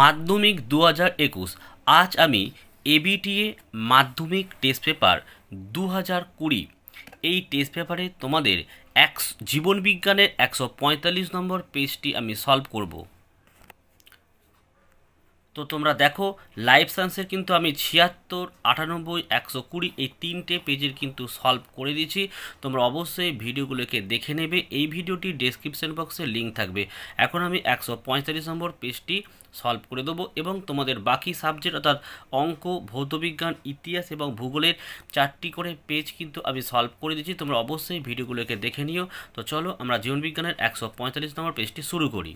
মাধ্যমিক দু হাজার একুশ আজ আমি এবিটিএ মাধ্যমিক টেস্ট পেপার দু হাজার কুড়ি এই টেস্ট পেপারে তোমাদের এক জীবনবিজ্ঞানের একশো পঁয়তাল্লিশ নম্বর পেজটি আমি সলভ করবো তো তোমরা দেখো লাইফ সায়েন্সের কিন্তু আমি ছিয়াত্তর আটানব্বই একশো কুড়ি এই তিনটে পেজের কিন্তু সলভ করে দিয়েছি তোমরা অবশ্যই ভিডিওগুলোকে দেখে নেবে এই ভিডিওটি ডেসক্রিপশন বক্সে লিঙ্ক থাকবে এখন আমি একশো পঁয়তাল্লিশ নম্বর পেজটি সলভ করে দেবো এবং তোমাদের বাকি সাবজেক্ট অর্থাৎ অঙ্ক ভৌতবিজ্ঞান ইতিহাস এবং ভূগোলের চারটি করে পেজ কিন্তু আমি সলভ করে দিয়েছি তোমরা অবশ্যই ভিডিওগুলোকে দেখে নিও তো চলো আমরা জীবনবিজ্ঞানের একশো পঁয়তাল্লিশ নম্বর পেজটি শুরু করি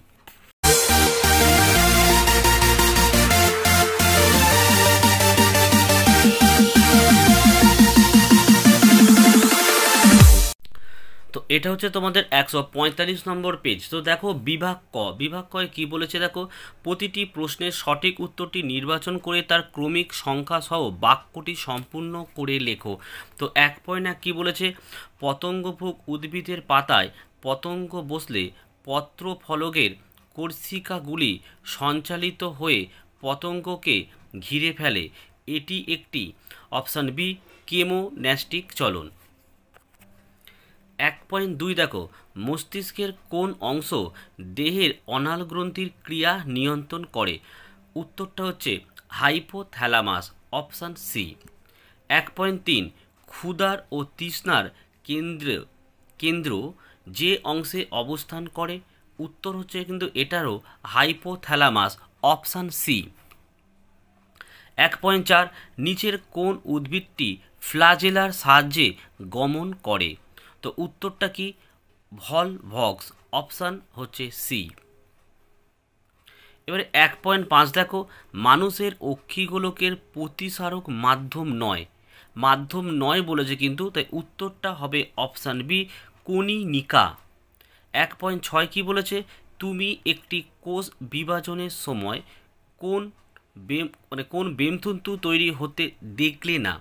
এটা হচ্ছে তোমাদের একশো পঁয়তাল্লিশ নম্বর পেজ তো দেখো বিভাগ ক বিভাগ কয় কী বলেছে দেখো প্রতিটি প্রশ্নের সঠিক উত্তরটি নির্বাচন করে তার ক্রমিক সংখ্যা সহ বাক্যটি সম্পূর্ণ করে লেখো তো এক পয়েন্ট এক কী বলেছে পতঙ্গভোগ উদ্ভিদের পাতায় পতঙ্গ বসলে পত্রফলকের কর্ষিকাগুলি সঞ্চালিত হয়ে পতঙ্গকে ঘিরে ফেলে এটি একটি অপশান বি কেমোন্যাস্টিক চলন এক পয়েন্ট দুই দেখো মস্তিষ্কের কোন অংশ দেহের অনাল গ্রন্থির ক্রিয়া নিয়ন্ত্রণ করে উত্তরটা হচ্ছে হাইপোথ্যালামাস অপশান সি এক পয়েন্ট তিন ক্ষুধার ও তৃষ্ণার কেন্দ্র কেন্দ্র যে অংশে অবস্থান করে উত্তর হচ্ছে কিন্তু এটারও হাইপোথ্যালামাস অপশান সি এক পয়েন্ট চার নিচের কোন উদ্ভিদটি ফ্লাজেলার সাহায্যে গমন করে তো উত্তরটা কি ভলভক্স অপশান হচ্ছে সি এবারে এক পয়েন্ট পাঁচ দেখো মানুষের অক্ষিগোলকের প্রতিসারক মাধ্যম নয় মাধ্যম নয় বলেছে কিন্তু তাই উত্তরটা হবে অপশান বি কণিনিকা এক পয়েন্ট ছয় কী বলেছে তুমি একটি কোষ বিভাজনের সময় কোন বেম মানে কোন বেমতন্তু তৈরি হতে দেখলে না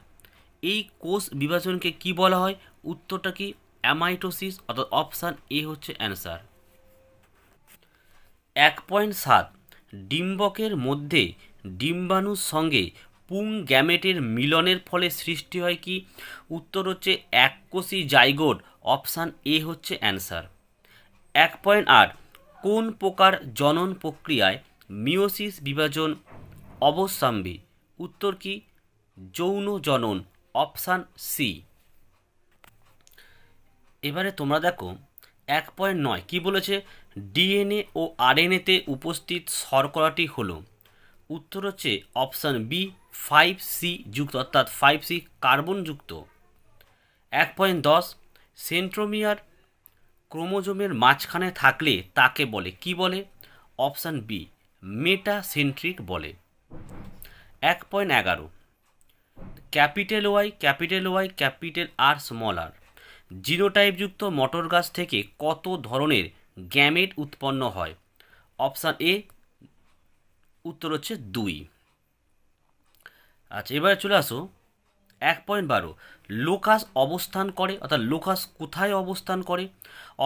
এই কোষ বিভাজনকে কি বলা হয় উত্তরটা কি অ্যামাইটোসিস অর্থাৎ অপশান এ হচ্ছে অ্যান্সার এক পয়েন্ট সাত ডিম্বকের মধ্যে ডিম্বাণুর সঙ্গে পুং গ্যামেটের মিলনের ফলে সৃষ্টি হয় কি উত্তর হচ্ছে এককোষী জাইগোট অপশান এ হচ্ছে অ্যান্সার এক পয়েন্ট আট কোন প্রকার জনন প্রক্রিয়ায় মিওসিস বিভাজন অবশ্যম্বী উত্তর কি যৌন জনন অপশান সি এবারে তোমরা দেখো এক পয়েন্ট নয় কী বলেছে ডিএনএ ও আরএনএতে উপস্থিত শর্করাটি হল উত্তর হচ্ছে অপশান বি ফাইভ সি যুক্ত অর্থাৎ ফাইভ সি কার্বনযুক্ত এক পয়েন্ট দশ সেন্ট্রোমিয়ার ক্রোমোজোমের মাঝখানে থাকলে তাকে বলে কি বলে অপশান বি মেটাসেন্ট্রিক বলে এক পয়েন্ট এগারো capital Y capital Y capital R small R zero টাইপযুক্ত মটর গাছ থেকে কত ধরনের গ্যামেট উৎপন্ন হয় অপশান এ উত্তর হচ্ছে দুই আচ্ছা এবারে চলে আসো এক পয়েন্ট বারো লোকাস অবস্থান করে অর্থাৎ লোকাস কোথায় অবস্থান করে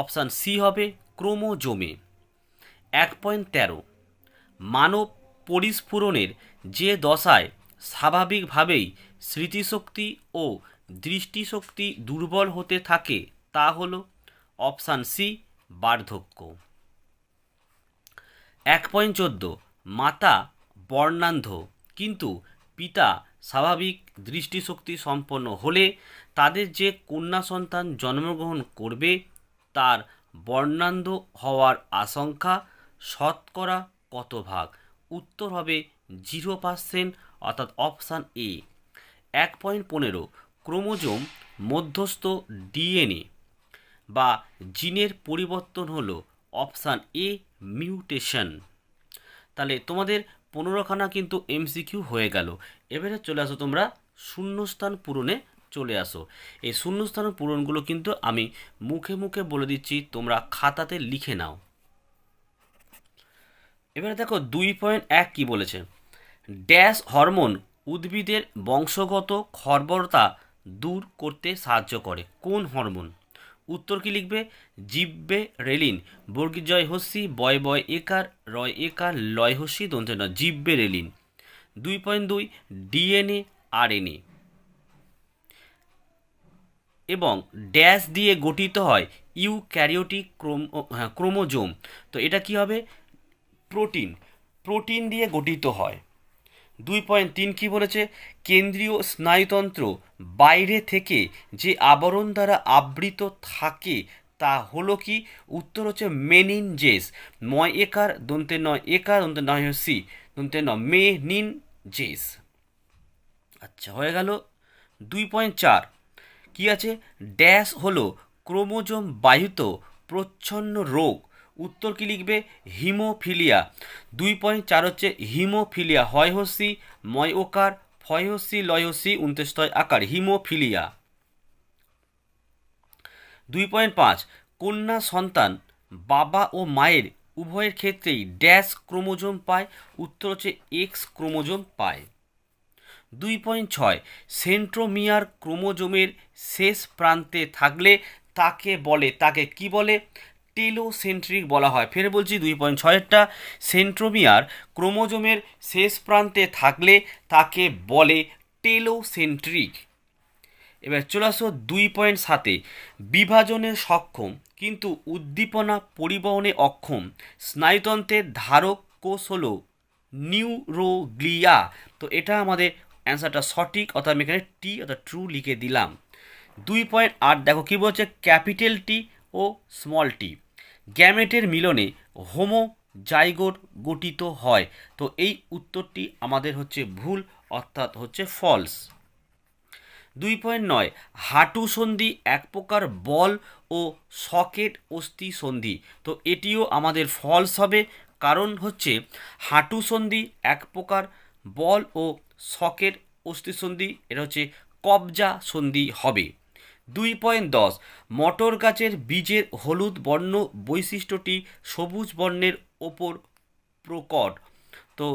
অপশান সি হবে ক্রোমোজোমে এক পয়েন্ট তেরো মানব পরিস্ফুরণের যে দশায় স্বাভাবিকভাবেই স্মৃতিশক্তি ও দৃষ্টিশক্তি দুর্বল হতে থাকে তা হল অপশান সি বার্ধক্য এক পয়েন্ট চোদ্দো মাতা বর্ণান্ধ কিন্তু পিতা স্বাভাবিক দৃষ্টিশক্তি সম্পন্ন হলে তাদের যে কন্যা সন্তান জন্মগ্রহণ করবে তার বর্ণান্ধ হওয়ার আশঙ্কা শতকরা কত ভাগ উত্তর হবে জিরো পার্সেন্ট অর্থাৎ অপশান এ এক পয়েন্ট পনেরো ক্রোমোজোম মধ্যস্থ ডিএনএ বা জিনের পরিবর্তন হলো অপশান এ মিউটেশন তাহলে তোমাদের পনেরোখানা কিন্তু এমসিকিউ হয়ে গেল এবারে চলে আসো তোমরা শূন্যস্থান পূরণে চলে আসো এই শূন্যস্থান পূরণগুলো কিন্তু আমি মুখে মুখে বলে দিচ্ছি তোমরা খাতাতে লিখে নাও এবারে দেখো দুই পয়েন্ট এক কী বলেছে ড্যাশ হরমোন উদ্ভিদের বংশগত খর্বরতা দূর করতে সাহায্য করে কোন হরমোন উত্তর কি লিখবে জিব্বে রেলিন বর্গিজয় হসি বয় বয় একার রয় একার লয় হসি দন্তে জিব্বে রেলিন দুই পয়েন্ট দুই ডিএনএ আরএনএ এবং ড্যাশ দিয়ে গঠিত হয় ইউ ক্যারিওটিক ক্রোমো হ্যাঁ, ক্রোমোজোম তো এটা কি হবে প্রোটিন প্রোটিন দিয়ে গঠিত হয় দুই পয়েন্ট তিন কী বলেছে কেন্দ্রীয় স্নায়ুতন্ত্র বাইরে থেকে যে আবরণ দ্বারা আবৃত থাকে তা হলো কি উত্তর হচ্ছে মেনিনজেস নয় একার দন্তে নয় একার দন্তে নয় সি দন্তে নয় মেনিন জেস আচ্ছা হয়ে গেল দুই পয়েন্ট চার কী আছে ড্যাশ হলো ক্রোমোজোম বাহিত প্রচ্ছন্ন রোগ উত্তর কি লিখবে হিমোফিলিয়া দুই পয়েন্ট চার হচ্ছে হিমোফিলিয়া হয় হসি ময় ওকার ফয় হসি লয় হসি উনত্রিশতয় আকার হিমোফিলিয়া দুই পয়েন্ট পাঁচ কন্যা সন্তান বাবা ও মায়ের উভয়ের ক্ষেত্রেই ড্যাশ ক্রোমোজোম পায় উত্তর হচ্ছে এক্স ক্রোমোজোম পায় দুই পয়েন্ট ছয় সেন্ট্রোমিয়ার ক্রোমোজোমের শেষ প্রান্তে থাকলে তাকে বলে তাকে কি বলে টেলোসেন্ট্রিক বলা হয় ফের বলছি দুই পয়েন্ট ছয়েরটা সেন্ট্রোমিয়ার ক্রোমোজোমের শেষ প্রান্তে থাকলে তাকে বলে টেলোসেন্ট্রিক এবার চলে আসো দুই পয়েন্ট সাতে বিভাজনে সক্ষম কিন্তু উদ্দীপনা পরিবহনে অক্ষম স্নায়ুতন্ত্রের ধারক কোষ হল নিউরোগ্লিয়া তো এটা আমাদের অ্যান্সারটা সঠিক অর্থাৎ আমি এখানে টি অর্থাৎ ট্রু লিখে দিলাম দুই পয়েন্ট আট দেখো কী বলছে ক্যাপিটাল টি ও স্মল টি গ্যামেটের মিলনে হোমো জাইগোট গঠিত হয় তো এই উত্তরটি আমাদের হচ্ছে ভুল অর্থাৎ হচ্ছে ফলস দুই পয়েন্ট নয় হাঁটু সন্ধি এক প্রকার বল ও সকেট অস্থি সন্ধি তো এটিও আমাদের ফলস হবে কারণ হচ্ছে হাঁটু সন্ধি এক প্রকার বল ও সকেট অস্থি সন্ধি এটা হচ্ছে কবজা সন্ধি হবে দুই পয়েন্ট দশ মটর গাছের বীজের হলুদ বর্ণ বৈশিষ্ট্যটি সবুজ বর্ণের ওপর প্রকট তো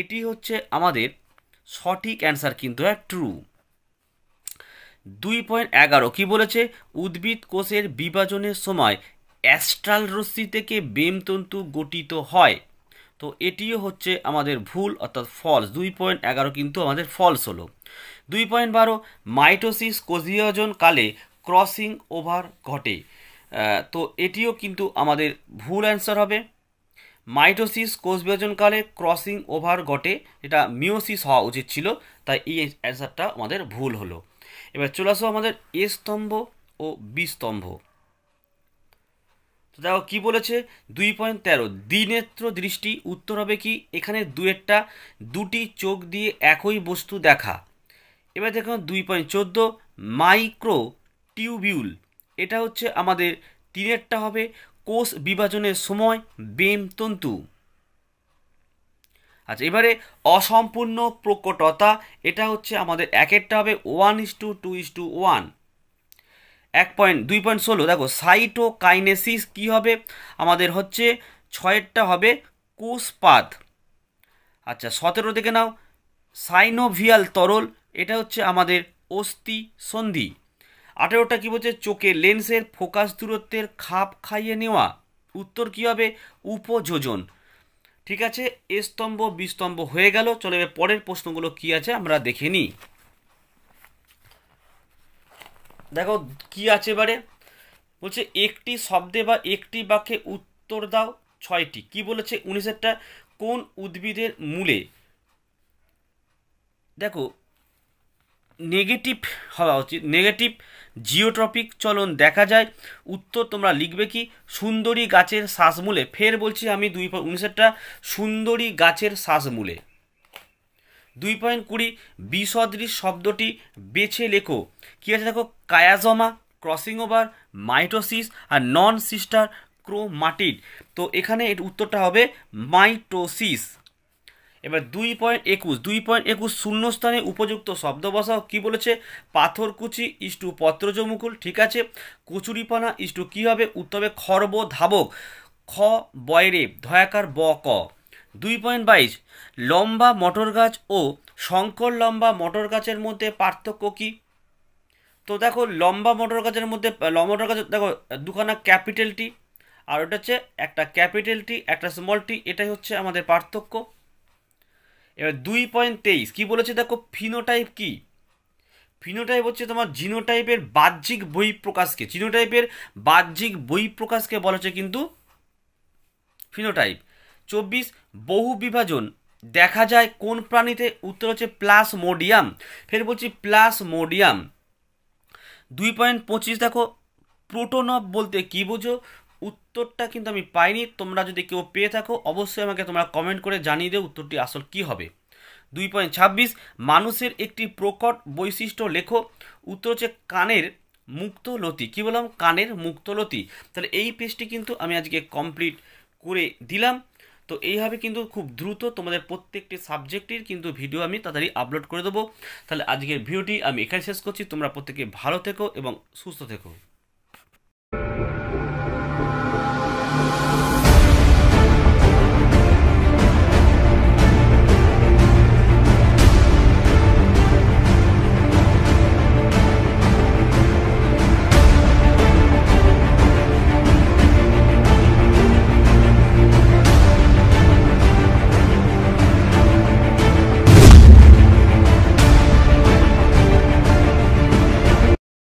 এটি হচ্ছে আমাদের সঠিক অ্যান্সার কিন্তু হ্যাঁ ট্রু দুই পয়েন্ট এগারো কী বলেছে উদ্ভিদ কোষের বিভাজনের সময় অ্যাস্ট্রাল রশ্মি থেকে বেমতন্তু গঠিত হয় তো এটিও হচ্ছে আমাদের ভুল অর্থাৎ ফলস দুই পয়েন্ট এগারো কিন্তু আমাদের ফলস হলো দুই পয়েন্ট বারো মাইটোসিস কোজিয়জন কালে ক্রসিং ওভার ঘটে তো এটিও কিন্তু আমাদের ভুল অ্যান্সার হবে মাইটোসিস কোষ ক্রসিং ওভার ঘটে এটা মিওসিস হওয়া উচিত ছিল তাই এই অ্যান্সারটা আমাদের ভুল হলো এবার চলে আসবো আমাদের এ স্তম্ভ ও বি স্তম্ভ তো দেখো কী বলেছে দুই পয়েন্ট তেরো দ্বিনেত্র দৃষ্টি উত্তর হবে কি এখানে দুয়েরটা দুটি চোখ দিয়ে একই বস্তু দেখা এবার দেখুন দুই পয়েন্ট চোদ্দো মাইক্রো টিউবিউল এটা হচ্ছে আমাদের তিনেরটা হবে কোষ বিভাজনের সময় বেম তন্তু আচ্ছা এবারে অসম্পূর্ণ প্রকটতা এটা হচ্ছে আমাদের একেরটা হবে one is two two is two one এক পয়েন্ট দুই পয়েন্ট ষোলো দেখো সাইটোকাইনেসিস কী হবে আমাদের হচ্ছে ছয়েরটা হবে কোষপাত আচ্ছা সতেরো দেখে নাও সাইনোভিয়াল তরল এটা হচ্ছে আমাদের অস্থি সন্ধি আঠেরোটা কী বলছে চোখে লেন্সের ফোকাস দূরত্বের খাপ খাইয়ে নেওয়া উত্তর কী হবে উপযোজন ঠিক আছে স্তম্ভ বিস্তম্ভ হয়ে গেল চলে এবার পরের প্রশ্নগুলো কি আছে আমরা দেখে নিই দেখো কি আছে এবারে বলছে একটি শব্দে বা একটি বাক্যে উত্তর দাও ছয়টি কি বলেছে উনিশেরটা কোন উদ্ভিদের মূলে দেখো নেগেটিভ হওয়া উচিত নেগেটিভ জিওট্রপিক চলন দেখা যায় উত্তর তোমরা লিখবে কি সুন্দরী গাছের শ্বাসমূলে ফের বলছি আমি দুই পয়েন্ট উনিশেরটা সুন্দরী গাছের শ্বাসমূলে দুই পয়েন্ট কুড়ি বিসদৃশ শব্দটি বেছে লেখো কী আছে দেখো কায়াজমা ক্রসিং ওভার মাইটোসিস আর নন সিস্টার ক্রোমাটিড তো এখানে এর উত্তরটা হবে মাইটোসিস এবার দুই পয়েন্ট একুশ দুই পয়েন্ট একুশ শূন্যস্থানে উপযুক্ত শব্দ বসাও কী বলেছে পাথরকুচি ইস্টু পত্রজমুকুল ঠিক আছে কচুরিপানা ইস্টু কি হবে উত্তরে খর্ব ধাবক খ বয়রে ধয়াকার ব ক দুই পয়েন্ট বাইশ লম্বা মটর গাছ ও শঙ্কর লম্বা মটর গাছের মধ্যে পার্থক্য কী তো দেখো লম্বা মটর গাছের মধ্যে লম্বা মটর গাছ দেখো দুখানা ক্যাপিটালটি আর ওটা হচ্ছে একটা ক্যাপিটাল টি একটা স্মল টি এটাই হচ্ছে আমাদের পার্থক্য এবার দুই পয়েন্ট তেইশ কী বলেছে দেখো ফিনোটাইপ কী ফিনোটাইপ হচ্ছে তোমার জিনোটাইপের বাহ্যিক বই প্রকাশকে জিনোটাইপের বাহ্যিক বই প্রকাশকে বলা হচ্ছে কিন্তু ফিনোটাইপ চব্বিশ বহু বিভাজন দেখা যায় কোন প্রাণীতে উত্তর হচ্ছে প্লাস মোডিয়াম ফের বলছি প্লাস মোডিয়াম দুই পয়েন্ট পঁচিশ দেখো প্রোটোনব বলতে কী বোঝো উত্তরটা কিন্তু আমি পাইনি তোমরা যদি কেউ পেয়ে থাকো অবশ্যই আমাকে তোমরা কমেন্ট করে জানিয়ে দেও উত্তরটি আসল কি হবে দুই পয়েন্ট ছাব্বিশ মানুষের একটি প্রকট বৈশিষ্ট্য লেখো উত্তর হচ্ছে কানের মুক্তলতি কি বললাম কানের মুক্তলতি তাহলে এই পেজটি কিন্তু আমি আজকে কমপ্লিট করে দিলাম তো এইভাবে কিন্তু খুব দ্রুত তোমাদের প্রত্যেকটি সাবজেক্টের কিন্তু ভিডিও আমি তাড়াতাড়ি আপলোড করে দেবো তাহলে আজকের ভিডিওটি আমি এখানে শেষ করছি তোমরা প্রত্যেকে ভালো থেকো এবং সুস্থ থেকো